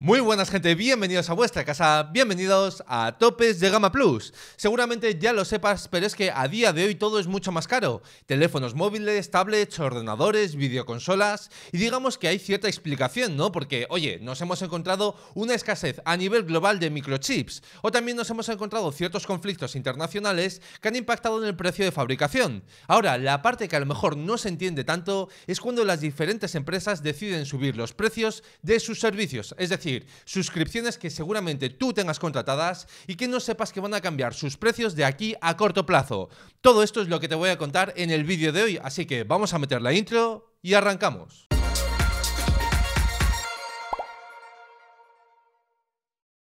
Muy buenas gente, bienvenidos a vuestra casa, bienvenidos a Topes de Gama Plus. Seguramente ya lo sepas, pero es que a día de hoy todo es mucho más caro. Teléfonos móviles, tablets, ordenadores, videoconsolas y digamos que hay cierta explicación, ¿no? Porque, oye, nos hemos encontrado una escasez a nivel global de microchips o también nos hemos encontrado ciertos conflictos internacionales que han impactado en el precio de fabricación. Ahora, la parte que a lo mejor no se entiende tanto es cuando las diferentes empresas deciden subir los precios de sus servicios, es decir, suscripciones que seguramente tú tengas contratadas y que no sepas que van a cambiar sus precios de aquí a corto plazo. Todo esto es lo que te voy a contar en el vídeo de hoy, así que vamos a meter la intro y arrancamos.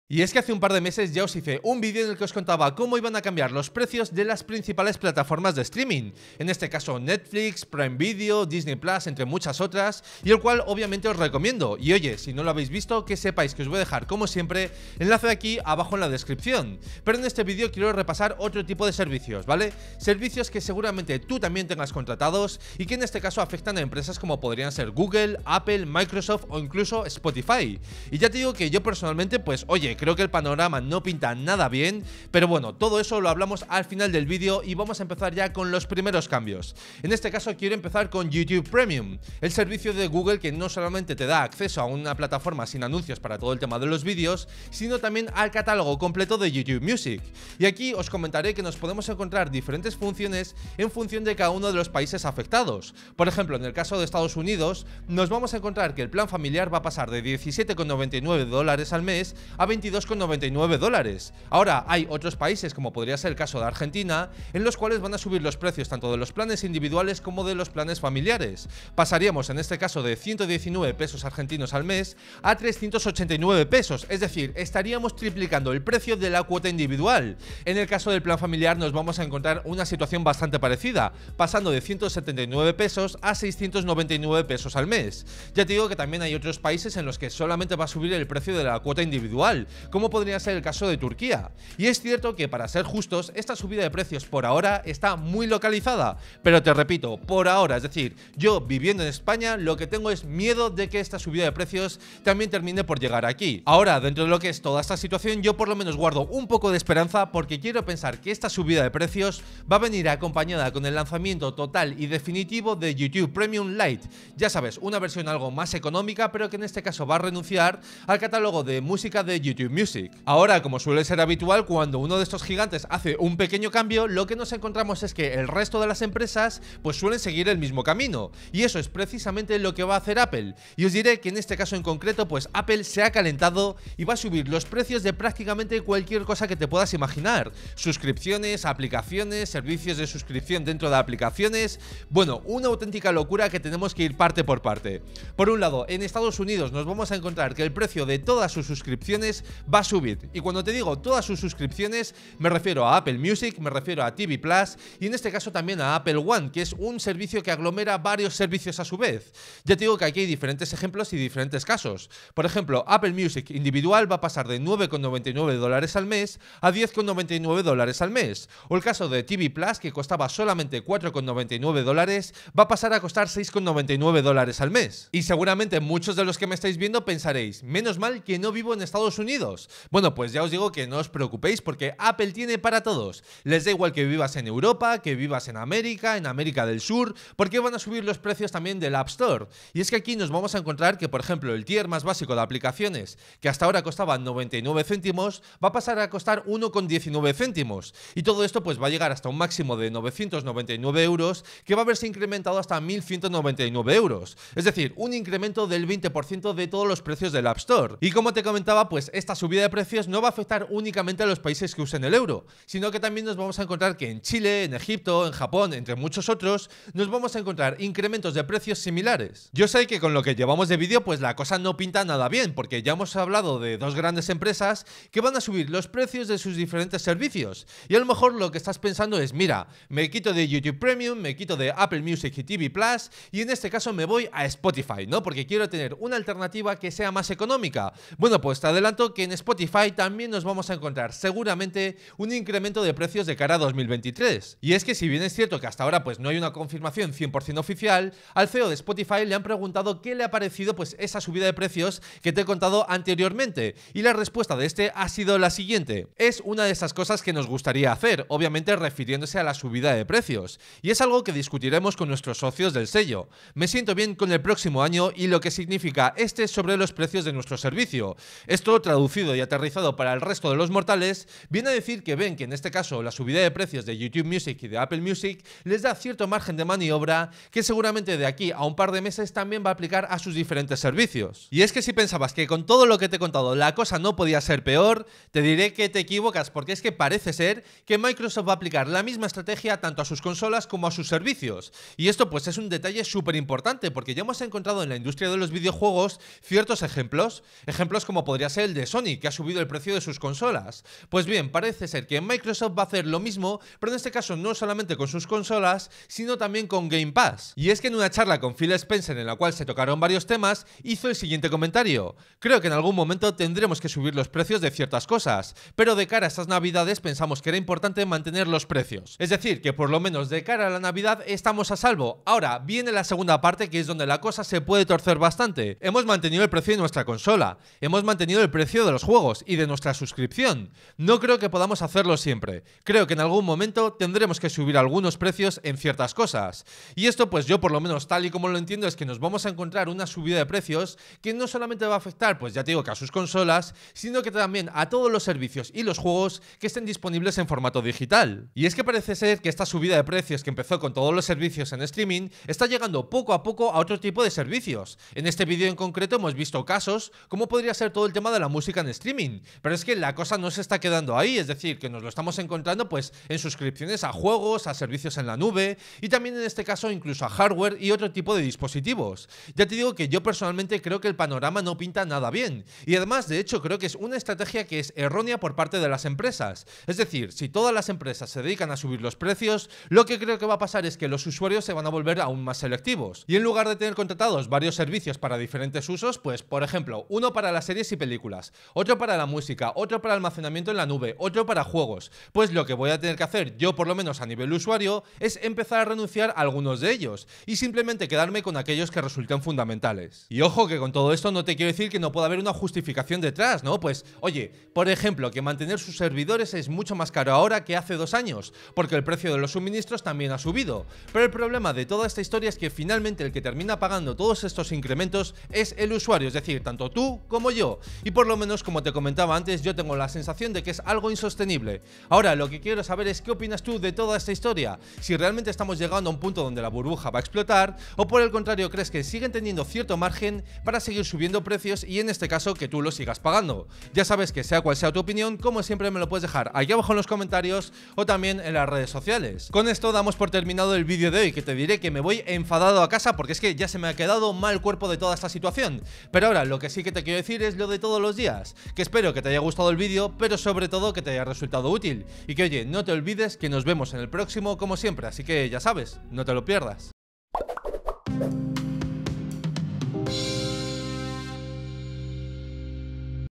Y es que hace un par de meses ya os hice un vídeo en el que os contaba cómo iban a cambiar los precios de las principales plataformas de streaming, en este caso Netflix, Prime Video, Disney Plus, entre muchas otras, y el cual obviamente os recomiendo. Y oye, si no lo habéis visto, que sepáis que os voy a dejar, como siempre, enlace de aquí abajo en la descripción. Pero en este vídeo quiero repasar otro tipo de servicios, ¿vale? Servicios que seguramente tú también tengas contratados y que en este caso afectan a empresas como podrían ser Google, Apple, Microsoft o incluso Spotify. Y ya te digo que yo personalmente, pues oye, creo que el panorama no pinta nada bien, pero bueno, todo eso lo hablamos al final del vídeo y vamos a empezar ya con los primeros cambios. En este caso quiero empezar con YouTube Premium, el servicio de Google que no solamente te da acceso a una plataforma sin anuncios para todo el tema de los vídeos, sino también al catálogo completo de YouTube Music. Y aquí os comentaré que nos podemos encontrar diferentes funciones en función de cada uno de los países afectados. Por ejemplo, en el caso de Estados Unidos, nos vamos a encontrar que el plan familiar va a pasar de 17,99 dólares al mes a 20 22,99 dólares. Ahora, hay otros países, como podría ser el caso de Argentina, en los cuales van a subir los precios tanto de los planes individuales como de los planes familiares. Pasaríamos en este caso de 119 pesos argentinos al mes a 389 pesos, es decir, estaríamos triplicando el precio de la cuota individual. En el caso del plan familiar nos vamos a encontrar una situación bastante parecida, pasando de 179 pesos a 699 pesos al mes. Ya te digo que también hay otros países en los que solamente va a subir el precio de la cuota individual, como podría ser el caso de Turquía. Y es cierto que, para ser justos, esta subida de precios por ahora está muy localizada, pero te repito, por ahora, es decir, yo viviendo en España, lo que tengo es miedo de que esta subida de precios también termine por llegar aquí. Ahora, dentro de lo que es toda esta situación, yo por lo menos guardo un poco de esperanza porque quiero pensar que esta subida de precios va a venir acompañada con el lanzamiento total y definitivo de YouTube Premium Lite. Ya sabes, una versión algo más económica, pero que en este caso va a renunciar al catálogo de música de YouTube Music. Ahora, como suele ser habitual, cuando uno de estos gigantes hace un pequeño cambio, lo que nos encontramos es que el resto de las empresas pues suelen seguir el mismo camino. Y eso es precisamente lo que va a hacer Apple. Y os diré que en este caso en concreto, pues Apple se ha calentado y va a subir los precios de prácticamente cualquier cosa que te puedas imaginar. Suscripciones, aplicaciones, servicios de suscripción dentro de aplicaciones. Bueno, una auténtica locura que tenemos que ir parte por parte. Por un lado, en Estados Unidos nos vamos a encontrar que el precio de todas sus suscripciones va a subir. Y cuando te digo todas sus suscripciones, me refiero a Apple Music, me refiero a TV Plus y en este caso también a Apple One, que es un servicio que aglomera varios servicios a su vez. Ya te digo que aquí hay diferentes ejemplos y diferentes casos. Por ejemplo, Apple Music individual va a pasar de 9,99 dólares al mes a 10,99 dólares al mes. O el caso de TV Plus, que costaba solamente 4,99 dólares, va a pasar a costar 6,99 dólares al mes. Y seguramente muchos de los que me estáis viendo pensaréis, menos mal que no vivo en Estados Unidos bueno, pues ya os digo que no os preocupéis porque Apple tiene para todos. Les da igual que vivas en Europa, que vivas en América, en América del Sur, porque van a subir los precios también del App Store. Y es que aquí nos vamos a encontrar que, por ejemplo, el tier más básico de aplicaciones, que hasta ahora costaba 99 céntimos, va a pasar a costar 1,19 céntimos. Y todo esto pues va a llegar hasta un máximo de 999 euros, que va a verse incrementado hasta 1.199 euros. Es decir, un incremento del 20% de todos los precios del App Store. Y como te comentaba, pues estas subida de precios no va a afectar únicamente a los países que usen el euro, sino que también nos vamos a encontrar que en Chile, en Egipto, en Japón, entre muchos otros, nos vamos a encontrar incrementos de precios similares. Yo sé que con lo que llevamos de vídeo, pues la cosa no pinta nada bien, porque ya hemos hablado de dos grandes empresas que van a subir los precios de sus diferentes servicios. Y a lo mejor lo que estás pensando es, mira, me quito de YouTube Premium, me quito de Apple Music y TV Plus, y en este caso me voy a Spotify, ¿no? Porque quiero tener una alternativa que sea más económica. Bueno, pues te adelanto en Spotify también nos vamos a encontrar seguramente un incremento de precios de cara a 2023. Y es que si bien es cierto que hasta ahora pues no hay una confirmación 100% oficial, al CEO de Spotify le han preguntado qué le ha parecido pues esa subida de precios que te he contado anteriormente y la respuesta de este ha sido la siguiente. Es una de esas cosas que nos gustaría hacer, obviamente refiriéndose a la subida de precios y es algo que discutiremos con nuestros socios del sello. Me siento bien con el próximo año y lo que significa este sobre los precios de nuestro servicio. Esto traduce y aterrizado para el resto de los mortales, viene a decir que ven que en este caso la subida de precios de YouTube Music y de Apple Music les da cierto margen de maniobra que seguramente de aquí a un par de meses también va a aplicar a sus diferentes servicios. Y es que si pensabas que con todo lo que te he contado la cosa no podía ser peor, te diré que te equivocas porque es que parece ser que Microsoft va a aplicar la misma estrategia tanto a sus consolas como a sus servicios. Y esto pues es un detalle súper importante porque ya hemos encontrado en la industria de los videojuegos ciertos ejemplos, ejemplos como podría ser el de Sony que ha subido el precio de sus consolas. Pues bien, parece ser que Microsoft va a hacer lo mismo, pero en este caso no solamente con sus consolas, sino también con Game Pass. Y es que en una charla con Phil Spencer en la cual se tocaron varios temas, hizo el siguiente comentario. Creo que en algún momento tendremos que subir los precios de ciertas cosas, pero de cara a estas navidades pensamos que era importante mantener los precios. Es decir, que por lo menos de cara a la navidad estamos a salvo. Ahora, viene la segunda parte que es donde la cosa se puede torcer bastante. Hemos mantenido el precio de nuestra consola, hemos mantenido el precio de de los juegos y de nuestra suscripción. No creo que podamos hacerlo siempre. Creo que en algún momento tendremos que subir algunos precios en ciertas cosas. Y esto pues yo por lo menos tal y como lo entiendo es que nos vamos a encontrar una subida de precios que no solamente va a afectar pues ya te digo que a sus consolas, sino que también a todos los servicios y los juegos que estén disponibles en formato digital. Y es que parece ser que esta subida de precios que empezó con todos los servicios en streaming está llegando poco a poco a otro tipo de servicios. En este vídeo en concreto hemos visto casos como podría ser todo el tema de la música en streaming. Pero es que la cosa no se está quedando ahí, es decir, que nos lo estamos encontrando pues en suscripciones a juegos, a servicios en la nube y también en este caso incluso a hardware y otro tipo de dispositivos. Ya te digo que yo personalmente creo que el panorama no pinta nada bien y además de hecho creo que es una estrategia que es errónea por parte de las empresas. Es decir, si todas las empresas se dedican a subir los precios, lo que creo que va a pasar es que los usuarios se van a volver aún más selectivos y en lugar de tener contratados varios servicios para diferentes usos, pues por ejemplo, uno para las series y películas, otro para la música, otro para almacenamiento en la nube, otro para juegos. Pues lo que voy a tener que hacer yo, por lo menos a nivel usuario, es empezar a renunciar a algunos de ellos y simplemente quedarme con aquellos que resulten fundamentales. Y ojo que con todo esto no te quiero decir que no pueda haber una justificación detrás, ¿no? Pues, oye, por ejemplo, que mantener sus servidores es mucho más caro ahora que hace dos años, porque el precio de los suministros también ha subido. Pero el problema de toda esta historia es que finalmente el que termina pagando todos estos incrementos es el usuario, es decir, tanto tú como yo. Y por lo menos como te comentaba antes, yo tengo la sensación de que es algo insostenible. Ahora, lo que quiero saber es qué opinas tú de toda esta historia. Si realmente estamos llegando a un punto donde la burbuja va a explotar, o por el contrario, crees que siguen teniendo cierto margen para seguir subiendo precios y en este caso que tú lo sigas pagando. Ya sabes que sea cual sea tu opinión, como siempre me lo puedes dejar aquí abajo en los comentarios o también en las redes sociales. Con esto damos por terminado el vídeo de hoy, que te diré que me voy enfadado a casa porque es que ya se me ha quedado mal cuerpo de toda esta situación. Pero ahora, lo que sí que te quiero decir es lo de todos los días que espero que te haya gustado el vídeo, pero sobre todo que te haya resultado útil. Y que oye, no te olvides que nos vemos en el próximo como siempre, así que ya sabes, no te lo pierdas.